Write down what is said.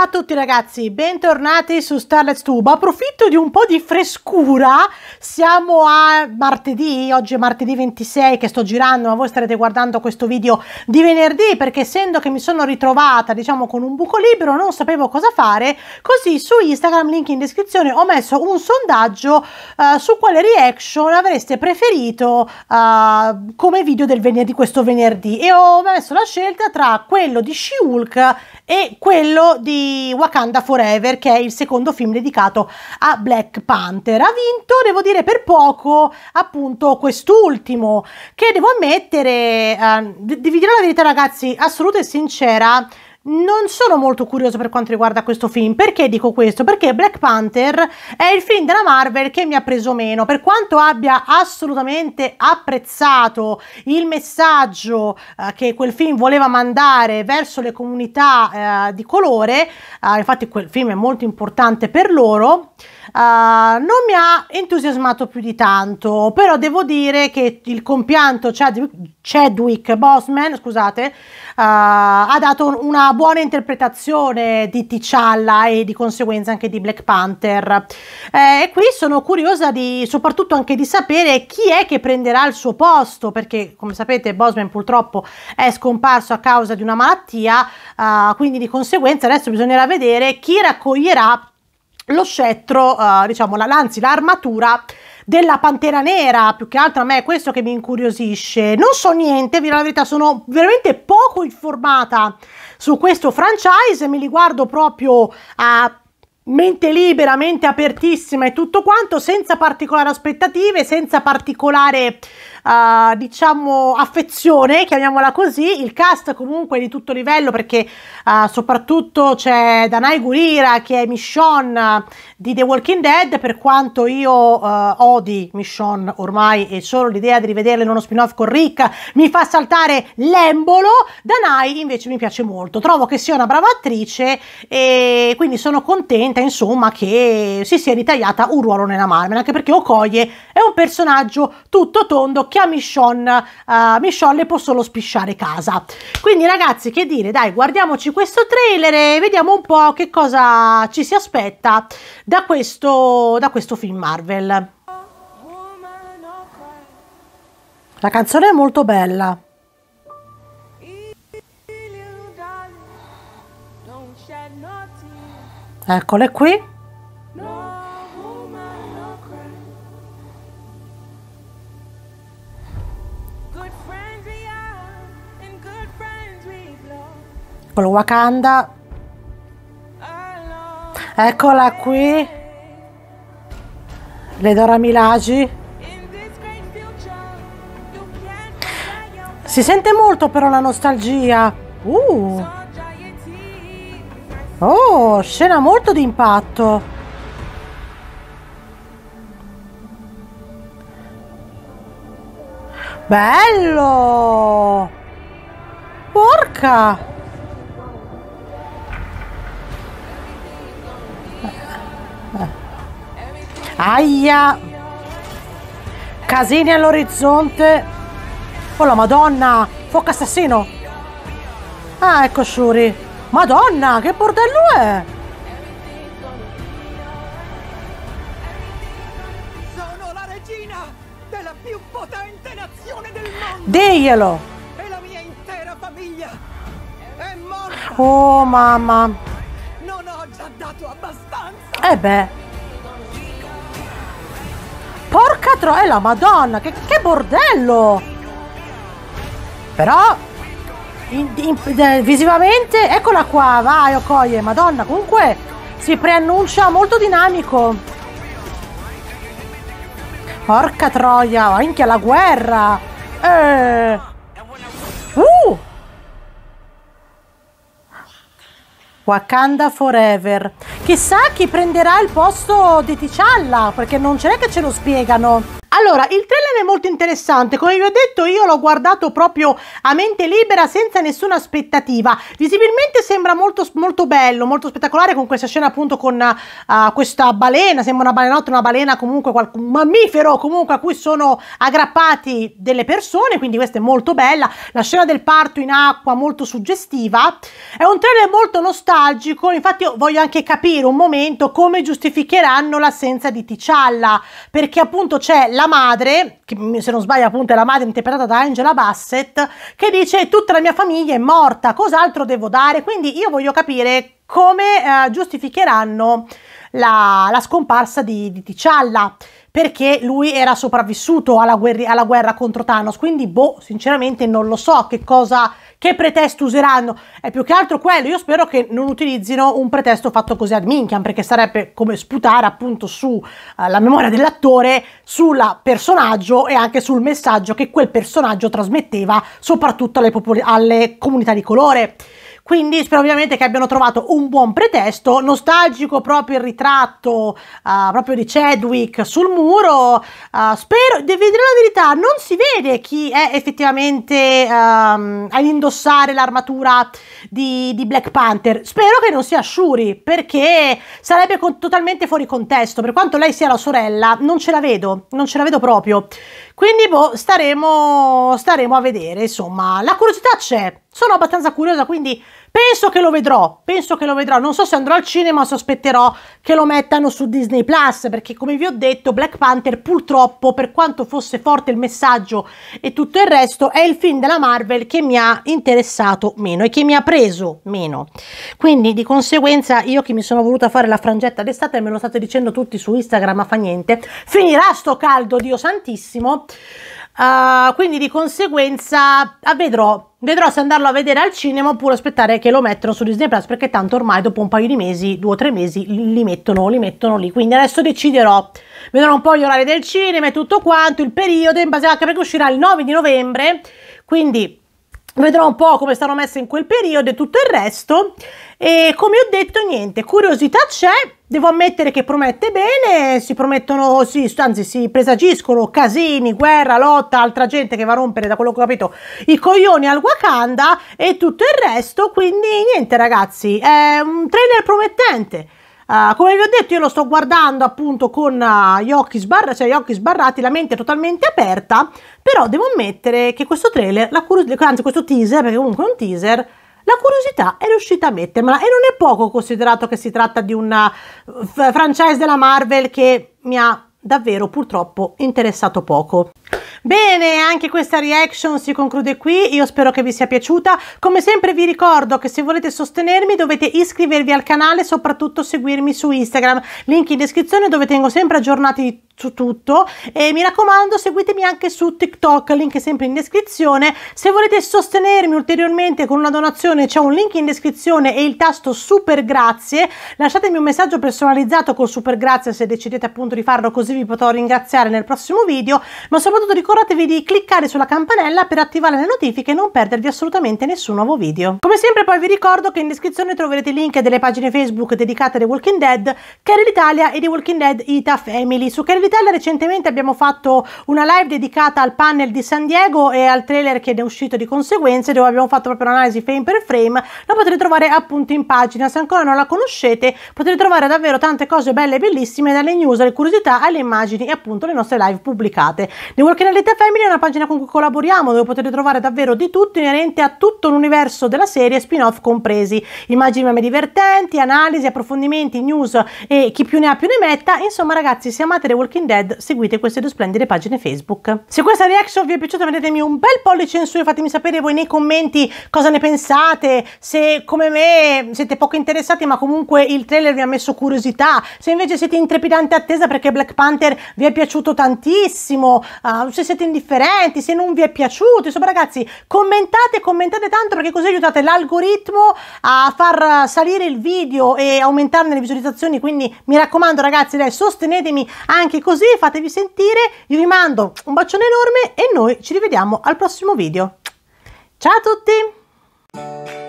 Ciao a tutti ragazzi, bentornati su Starlet Tube. Approfitto di un po' di frescura, siamo a martedì, oggi è martedì 26 che sto girando, ma voi starete guardando questo video di venerdì perché essendo che mi sono ritrovata, diciamo, con un buco libero, non sapevo cosa fare, così su Instagram, link in descrizione, ho messo un sondaggio uh, su quale reaction avreste preferito uh, come video del venerdì, questo venerdì e ho messo la scelta tra quello di She-Hulk e quello di Wakanda Forever, che è il secondo film dedicato a Black Panther. Ha vinto, devo dire, per poco appunto quest'ultimo, che devo ammettere, eh, devi dire la verità ragazzi, assoluta e sincera, non sono molto curioso per quanto riguarda questo film. Perché dico questo? Perché Black Panther è il film della Marvel che mi ha preso meno. Per quanto abbia assolutamente apprezzato il messaggio eh, che quel film voleva mandare verso le comunità eh, di colore, eh, infatti quel film è molto importante per loro. Uh, non mi ha entusiasmato più di tanto, però devo dire che il compianto cioè, Chadwick Bosman, scusate, uh, ha dato una buona interpretazione di T'Challa e di conseguenza anche di Black Panther. Eh, e qui sono curiosa di, soprattutto anche di sapere chi è che prenderà il suo posto, perché come sapete Bosman purtroppo è scomparso a causa di una malattia, uh, quindi di conseguenza adesso bisognerà vedere chi raccoglierà lo scettro, uh, diciamo, la, anzi l'armatura della Pantera Nera, più che altro a me è questo che mi incuriosisce. Non so niente, vi la verità, sono veramente poco informata su questo franchise, mi riguardo proprio a mente libera, mente apertissima e tutto quanto, senza particolari aspettative, senza particolare, uh, diciamo, affezione, chiamiamola così. Il cast comunque è di tutto livello perché uh, soprattutto c'è Danai Gurira che è Michonne eh, di The Walking Dead, per quanto io uh, odi Michonne ormai e solo l'idea di rivederla in uno spin-off con Rick mi fa saltare l'embolo, Danai invece mi piace molto, trovo che sia una brava attrice e quindi sono contenta sente insomma che si sia ritagliata un ruolo nella Marvel anche perché Okoye è un personaggio tutto tondo che a Michonne, uh, Michonne le può solo spisciare casa quindi ragazzi che dire dai guardiamoci questo trailer e vediamo un po' che cosa ci si aspetta da questo, da questo film Marvel la canzone è molto bella don't shed no tears eccole qui con Wakanda eccola qui Ledora Milagi si sente molto però la nostalgia uh. Oh, scena molto d'impatto. Bello! Porca! Aia! Casini all'orizzonte! Oh la madonna! Fuoco assassino! Ah, ecco Shuri! Madonna, che bordello è? Sono la regina della più potente nazione del mondo! Diglielo! E la mia intera famiglia è morta! Oh, mamma! Non ho già dato abbastanza! E eh beh! Porca troia, eh, la madonna, che, che bordello! Però eh, visivamente, eccola qua, vai Okoye, madonna, comunque si preannuncia molto dinamico. Porca troia, anche la guerra. Eh. Uh. Wakanda Forever. Chissà chi prenderà il posto di T'Challa, perché non c'è che ce lo spiegano. Allora, il trailer è molto interessante, come vi ho detto io l'ho guardato proprio a mente libera senza nessuna aspettativa. Visibilmente sembra molto, molto bello, molto spettacolare con questa scena appunto con uh, questa balena, sembra una balenotta, una balena comunque, un mammifero comunque a cui sono aggrappati delle persone, quindi questa è molto bella. La scena del parto in acqua molto suggestiva. È un trailer molto nostalgico, infatti io voglio anche capire un momento come giustificheranno l'assenza di T'Challa, perché appunto c'è la madre, che se non sbaglio appunto è la madre interpretata da Angela Bassett, che dice tutta la mia famiglia è morta, cos'altro devo dare? Quindi io voglio capire come eh, giustificheranno la, la, scomparsa di, di T'Challa perché lui era sopravvissuto alla, guerri- alla guerra contro Thanos quindi boh sinceramente non lo so che cosa che pretesto useranno? È più che altro quello, io spero che non utilizzino un pretesto fatto così ad minchia, perché sarebbe come sputare appunto sulla eh, uh, memoria dell'attore, sul personaggio e anche sul messaggio che quel personaggio trasmetteva soprattutto alle, alle comunità di colore. Quindi spero ovviamente che abbiano trovato un buon pretesto, nostalgico proprio il ritratto uh, proprio di Chadwick sul muro, uh, spero, vi dirò la verità, non si vede chi è effettivamente um, ehm, ad indossare l'armatura di, di, Black Panther, spero che non sia Shuri perché sarebbe con, totalmente fuori contesto, per quanto lei sia la sorella non ce la vedo, non ce la vedo proprio. Quindi boh, staremo, staremo a vedere, insomma, la curiosità c'è, sono abbastanza curiosa, quindi Penso che lo vedrò, penso che lo vedrò. Non so se andrò al cinema, sospetterò che lo mettano su Disney Plus, perché come vi ho detto, Black Panther purtroppo, per quanto fosse forte il messaggio e tutto il resto, è il film della Marvel che mi ha interessato meno e che mi ha preso meno. Quindi di conseguenza io che mi sono voluta fare la frangetta d'estate, me lo state dicendo tutti su Instagram, ma fa niente, finirà sto caldo, Dio santissimo. Uh, quindi di conseguenza ah, vedrò, vedrò se andarlo a vedere al cinema oppure aspettare che lo mettono su Disney Plus perché tanto ormai dopo un paio di mesi, due o tre mesi, li mettono, li mettono lì. Quindi adesso deciderò, vedrò un po' gli orari del cinema e tutto quanto, il periodo in base anche perché uscirà il 9 di novembre, quindi vedrò un po' come stanno messe in quel periodo e tutto il resto e come ho detto niente curiosità c'è devo ammettere che promette bene si promettono sì, anzi si presagiscono casini guerra lotta altra gente che va a rompere da quello che ho capito i coglioni al Wakanda e tutto il resto quindi niente ragazzi è un trailer promettente Uh, come vi ho detto io lo sto guardando appunto con uh, gli, occhi sbarra- cioè, gli occhi sbarrati, la mente totalmente aperta, però devo ammettere che questo trailer, curios- anzi questo teaser, perché comunque è un teaser, la curiosità è riuscita a mettermela e non è poco considerato che si tratta di un eh, f- franchise della Marvel che mi ha davvero purtroppo interessato poco. Bene, anche questa reaction si conclude qui, io spero che vi sia piaciuta. Come sempre vi ricordo che se volete sostenermi dovete iscrivervi al canale e soprattutto seguirmi su Instagram, link in descrizione dove tengo sempre aggiornati su tutto e mi raccomando seguitemi anche su TikTok, link sempre in descrizione. Se volete sostenermi ulteriormente con una donazione c'è un link in descrizione e il tasto super grazie, lasciatemi un messaggio personalizzato col super grazie se decidete appunto di farlo così vi potrò ringraziare nel prossimo video, ma soprattutto ricordatevi ricordatevi di cliccare sulla campanella per attivare le notifiche e non perdervi assolutamente nessun nuovo video. Come sempre poi vi ricordo che in descrizione troverete i link delle pagine Facebook dedicate alle Walking Dead, Carol Italia e The Walking Dead Ita Family. Su Carol Italia recentemente abbiamo fatto una live dedicata al panel di San Diego e al trailer che ne è uscito di conseguenza dove abbiamo fatto proprio un'analisi frame per frame, la potete trovare appunto in pagina, se ancora non la conoscete potete trovare davvero tante cose belle e bellissime dalle news alle curiosità alle immagini e appunto le nostre live pubblicate. The Walking Generalità Family è una pagina con cui collaboriamo, dove potete trovare davvero di tutto inerente a tutto l'universo della serie, spin-off compresi. Immagini meme divertenti, analisi, approfondimenti, news e chi più ne ha più ne metta. Insomma, ragazzi, se amate The Walking Dead, seguite queste due splendide pagine Facebook. Se questa reaction vi è piaciuta, mettetemi un bel pollice in su e fatemi sapere voi nei commenti cosa ne pensate, se come me siete poco interessati, ma comunque il trailer vi ha messo curiosità, se invece siete in trepidante attesa perché Black Panther vi è piaciuto tantissimo, uh, se siete indifferenti, se non vi è piaciuto, insomma ragazzi commentate, commentate tanto perché così aiutate l'algoritmo a far salire il video e aumentarne le visualizzazioni, quindi mi raccomando ragazzi dai, sostenetemi anche così, fatevi sentire, io vi mando un bacione enorme e noi ci rivediamo al prossimo video. Ciao a tutti!